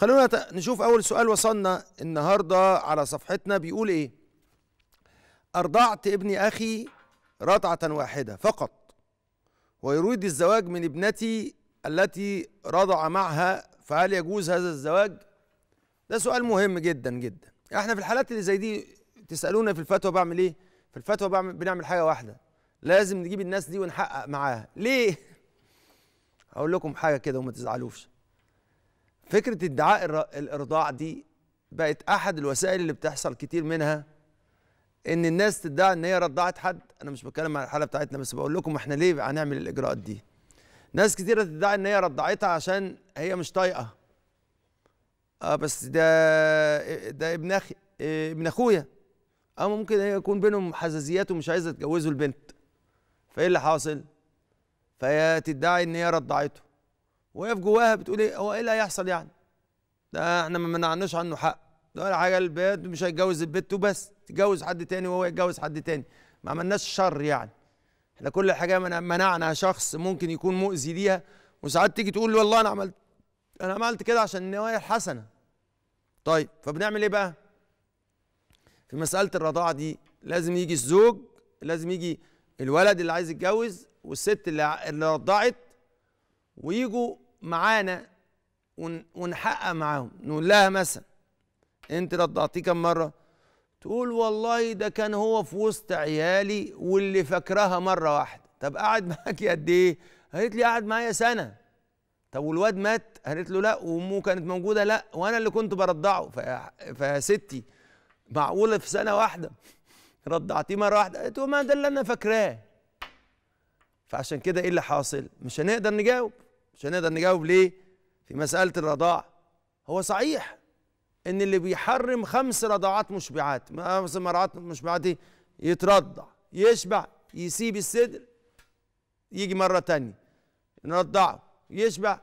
خلونا نشوف أول سؤال وصلنا النهاردة على صفحتنا بيقول إيه أرضعت ابن أخي رضعة واحدة فقط ويريد الزواج من ابنتي التي رضع معها فهل يجوز هذا الزواج؟ ده سؤال مهم جدا جدا احنا في الحالات اللي زي دي تسألونا في الفتوى بعمل ايه؟ في الفتوى بعمل بنعمل حاجة واحدة لازم نجيب الناس دي ونحقق معاها ليه؟ هقول لكم حاجة كده وما تزعلوش فكرة ادعاء الإرضاع دي بقت أحد الوسائل اللي بتحصل كتير منها إن الناس تدعي إن هي رضعت حد أنا مش بتكلم عن الحالة بتاعتنا بس بقول لكم إحنا ليه هنعمل الإجراءات دي ناس كتيرة تدعي إن هي رضعتها عشان هي مش طايقة آه بس ده ده ابن أخي ابن أخويا أو ممكن يكون بينهم حزازيات ومش عايزة تجوزوا البنت فإيه اللي حاصل؟ فهي تدعي إن هي رضعته وهي في جواها بتقول ايه هو ايه اللي هيحصل يعني ده احنا ما منعناش عنه حق ده ولا حاجه البيت مش هيتجوز البت وبس تتجوز حد تاني وهو يتجوز حد تاني ما عملناش شر يعني احنا كل حاجه منعنا شخص ممكن يكون مؤذي ليها وساعات تيجي تقول والله انا عملت انا عملت كده عشان النوايا الحسنه طيب فبنعمل ايه بقى في مساله الرضاعه دي لازم يجي الزوج لازم يجي الولد اللي عايز يتجوز والست اللي اللي رضعت ويجوا معانا ونحقق معاهم نقول لها مثلا انت رضعتيه كم مره تقول والله ده كان هو في وسط عيالي واللي فاكراها مره واحده طب قعد معاكي قد ايه قالت لي قعد معايا سنه طب والواد مات قالت له لا وامه كانت موجوده لا وانا اللي كنت برضعه فيا ستي معقوله في سنه واحده رضعتيه مره واحده قالت له ما ده اللي انا فاكراه فعشان كده ايه اللي حاصل مش هنقدر نجاوب عشان نقدر نجاوب ليه في مسألة الرضاعة هو صحيح ان اللي بيحرم خمس رضاعات مشبعات خمس مرات مشبعات دي يترضع يشبع يسيب الصدر يجي مرة تانية نرضعه يشبع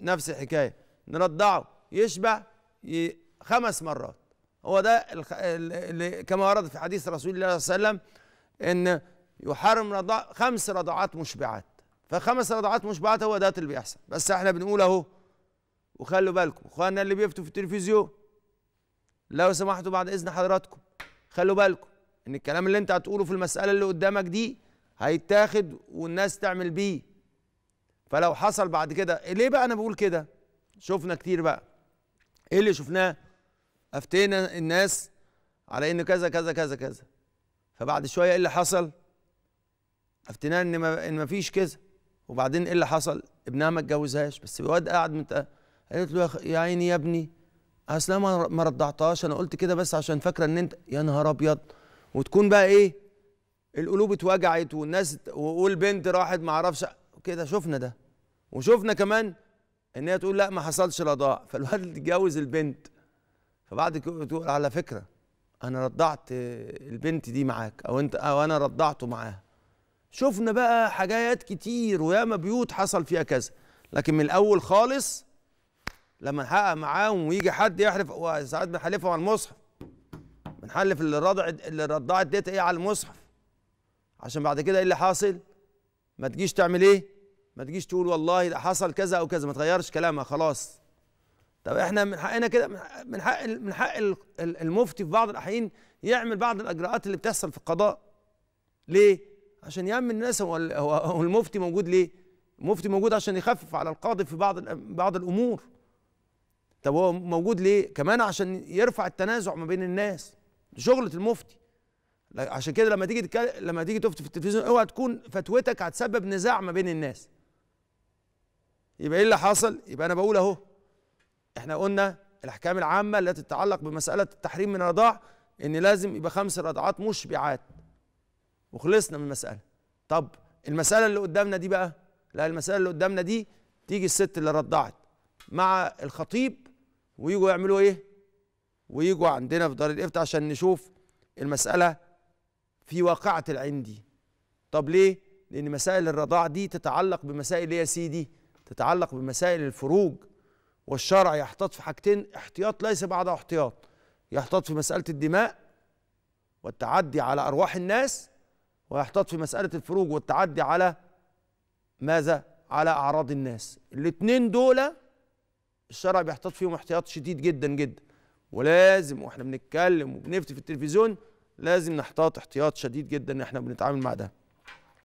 نفس الحكاية نرضعه يشبع ي... خمس مرات هو ده الخ... اللي كما ورد في حديث رسول الله صلى الله عليه وسلم ان يحرم رضاع خمس رضاعات مشبعات فخمس رضعات مشبعات هو ده اللي بيحصل بس احنا بنقول اهو وخلوا بالكم اخواننا اللي بيفتوا في التلفزيون لو سمحتوا بعد اذن حضراتكم خلوا بالكم ان الكلام اللي انت هتقوله في المساله اللي قدامك دي هيتاخد والناس تعمل بيه فلو حصل بعد كده ليه بقى انا بقول كده شفنا كتير بقى ايه اللي شفناه افتينا الناس على ان كذا كذا كذا كذا فبعد شويه ايه اللي حصل افتناه ان ما فيش كذا وبعدين ايه اللي حصل ابنها ما اتجوزهاش بس الواد قاعد من قالت له يا عيني يا ابني اصل انا ما رضعتهاش انا قلت كده بس عشان فاكره ان انت يا نهار ابيض وتكون بقى ايه القلوب اتوجعت والناس والبنت راحت ما اعرفش كده شفنا ده وشفنا كمان ان هي تقول لا ما حصلش رضاع فالواد اتجوز البنت فبعد كده تقول على فكره انا رضعت البنت دي معاك او انت او انا رضعته معاها شفنا بقى حاجات كتير وياما بيوت حصل فيها كذا لكن من الاول خالص لما نحقق معاهم ويجي حد يحلف ساعات بنحلفهم على المصحف بنحلف اللي رضع اللي رضعت ديت ايه على المصحف عشان بعد كده ايه اللي حاصل ما تجيش تعمل ايه ما تجيش تقول والله ده حصل كذا او كذا ما تغيرش كلامها خلاص طب احنا من حقنا كده من حق من حق المفتي في بعض الاحيان يعمل بعض الاجراءات اللي بتحصل في القضاء ليه عشان يأمن الناس هو هو المفتي موجود ليه؟ المفتي موجود عشان يخفف على القاضي في بعض بعض الأمور طب هو موجود ليه؟ كمان عشان يرفع التنازع ما بين الناس شغلة المفتي عشان كده لما تيجي لما تيجي تفتي في التلفزيون اوعى تكون فتوتك هتسبب نزاع ما بين الناس يبقى ايه اللي حصل يبقى انا بقول اهو احنا قلنا الاحكام العامه التي تتعلق بمساله التحريم من الرضاع ان لازم يبقى خمس رضعات مشبعات وخلصنا من المساله طب المساله اللي قدامنا دي بقى لا المساله اللي قدامنا دي تيجي الست اللي رضعت مع الخطيب ويجوا يعملوا ايه ويجوا عندنا في دار الافتاء عشان نشوف المساله في واقعه العين دي طب ليه لان مسائل الرضاع دي تتعلق بمسائل ايه يا سيدي تتعلق بمسائل الفروج والشرع يحتاط في حاجتين احتياط ليس بعده احتياط يحتاط في مساله الدماء والتعدي على ارواح الناس ويحتاط في مسألة الفروج والتعدي على ماذا؟ على أعراض الناس الاتنين دول الشرع بيحتاط فيهم احتياط شديد جدا جدا ولازم واحنا بنتكلم وبنفتي في التلفزيون لازم نحتاط احتياط شديد جدا ان احنا بنتعامل مع ده